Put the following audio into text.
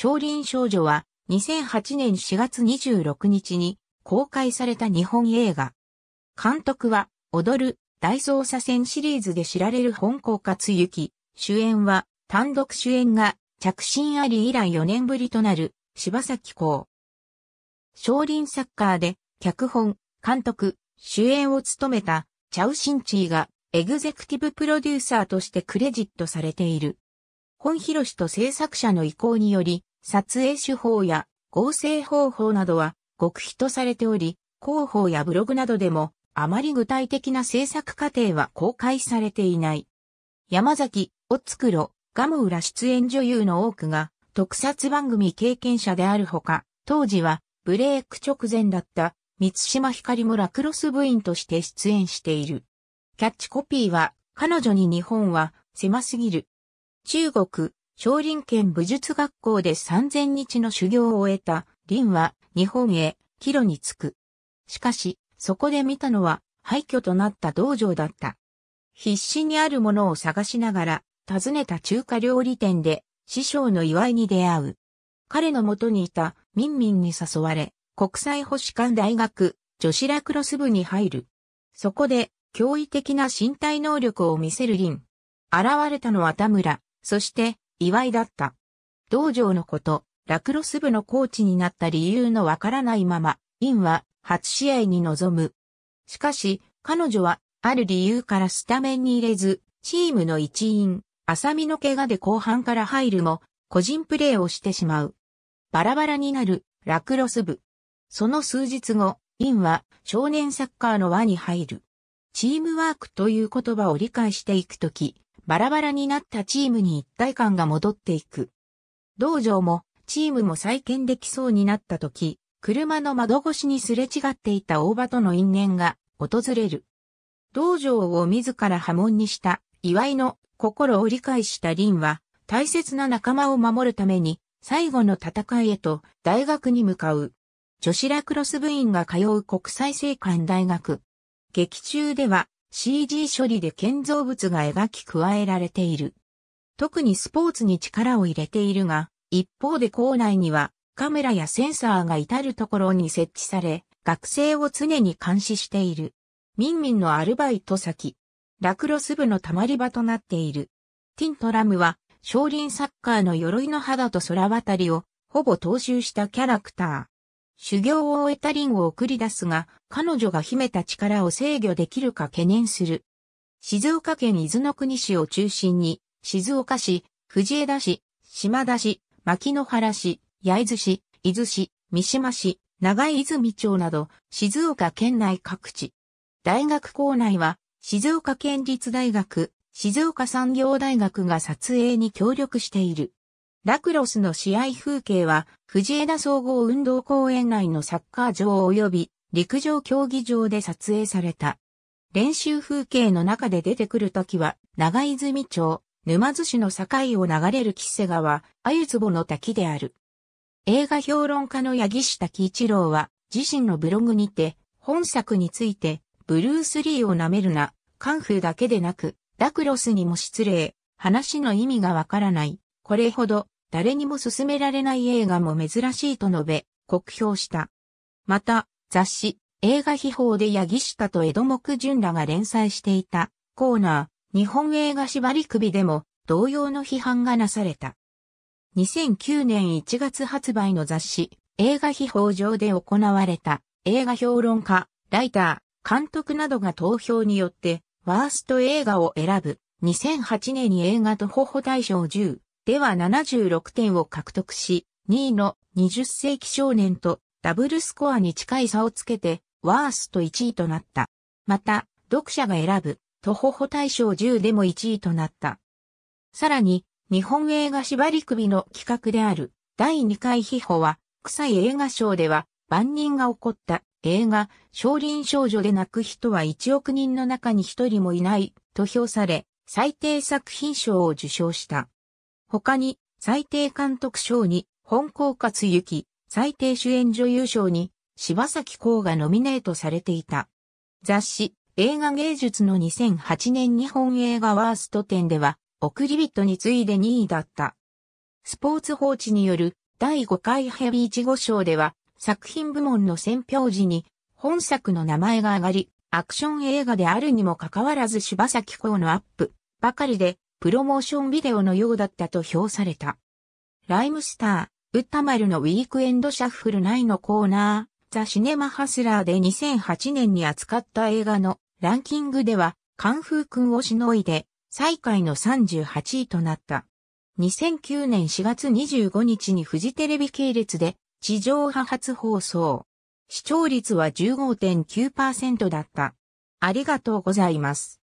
少林少女は2008年4月26日に公開された日本映画。監督は、踊る大捜査線シリーズで知られる本校克行。主演は、単独主演が着信あり以来4年ぶりとなる柴崎公。少林サッカーで脚本、監督、主演を務めたチャウシンチーがエグゼクティブプロデューサーとしてクレジットされている。本広氏と制作者の意向により、撮影手法や合成方法などは極秘とされており、広報やブログなどでもあまり具体的な制作過程は公開されていない。山崎、おつくろ、ガムウラ出演女優の多くが特撮番組経験者であるほか、当時はブレーク直前だった三島ひかりもラクロス部員として出演している。キャッチコピーは彼女に日本は狭すぎる。中国、少林県武術学校で3000日の修行を終えた林は日本へ帰路に着く。しかし、そこで見たのは廃墟となった道場だった。必死にあるものを探しながら、訪ねた中華料理店で師匠の祝いに出会う。彼の元にいた民民に誘われ、国際保守官大学女子ラクロス部に入る。そこで驚異的な身体能力を見せる林。現れたのは田村、そして祝いだった。道場のこと、ラクロス部のコーチになった理由のわからないまま、インは初試合に臨む。しかし、彼女は、ある理由からスタメンに入れず、チームの一員、浅見の怪我で後半から入るも、個人プレーをしてしまう。バラバラになる、ラクロス部。その数日後、インは少年サッカーの輪に入る。チームワークという言葉を理解していくとき、バラバラになったチームに一体感が戻っていく。道場もチームも再建できそうになった時、車の窓越しにすれ違っていた大場との因縁が訪れる。道場を自ら波紋にした祝いの心を理解した林は大切な仲間を守るために最後の戦いへと大学に向かう。女子ラクロス部員が通う国際生館大学。劇中では CG 処理で建造物が描き加えられている。特にスポーツに力を入れているが、一方で校内にはカメラやセンサーが至るところに設置され、学生を常に監視している。ミンミンのアルバイト先、ラクロス部の溜まり場となっている。ティントラムは、少林サッカーの鎧の肌と空渡りを、ほぼ踏襲したキャラクター。修行を終えたリンを送り出すが、彼女が秘めた力を制御できるか懸念する。静岡県伊豆の国市を中心に、静岡市、藤枝市、島田市、牧野原市、焼津市、伊豆市、三島市、長井泉町など、静岡県内各地。大学校内は、静岡県立大学、静岡産業大学が撮影に協力している。ラクロスの試合風景は、藤枝総合運動公園内のサッカー場及び陸上競技場で撮影された。練習風景の中で出てくるときは、長泉町、沼津市の境を流れる木瀬川、つぼの滝である。映画評論家の八木下喜一郎は、自身のブログにて、本作について、ブルース・リーを舐めるな、カンフーだけでなく、ラクロスにも失礼、話の意味がわからない。これほど誰にも勧められない映画も珍しいと述べ、酷評した。また、雑誌、映画秘宝で八木下と江戸木淳らが連載していたコーナー、日本映画縛り首でも同様の批判がなされた。2009年1月発売の雑誌、映画秘宝上で行われた映画評論家、ライター、監督などが投票によってワースト映画を選ぶ2008年に映画とほほ大賞10では76点を獲得し、2位の20世紀少年とダブルスコアに近い差をつけて、ワースト1位となった。また、読者が選ぶ、徒歩歩大賞10でも1位となった。さらに、日本映画縛り首の企画である、第2回秘宝は、臭い映画賞では、万人が起こった映画、少林少女で泣く人は1億人の中に1人もいない、と評され、最低作品賞を受賞した。他に、最低監督賞に、本校勝幸、最低主演女優賞に、柴崎幸がノミネートされていた。雑誌、映画芸術の2008年日本映画ワースト展では、送り人に次いで2位だった。スポーツ報知による第5回ヘビー1号賞では、作品部門の選票時に、本作の名前が上がり、アクション映画であるにもかかわらず柴崎公のアップばかりで、プロモーションビデオのようだったと評された。ライムスター、ウッタマルのウィークエンドシャッフル9のコーナー、ザ・シネマ・ハスラーで2008年に扱った映画のランキングでは、カンフー君をしのいで、最下位の38位となった。2009年4月25日にフジテレビ系列で地上波初放送。視聴率は15.9%だった。ありがとうございます。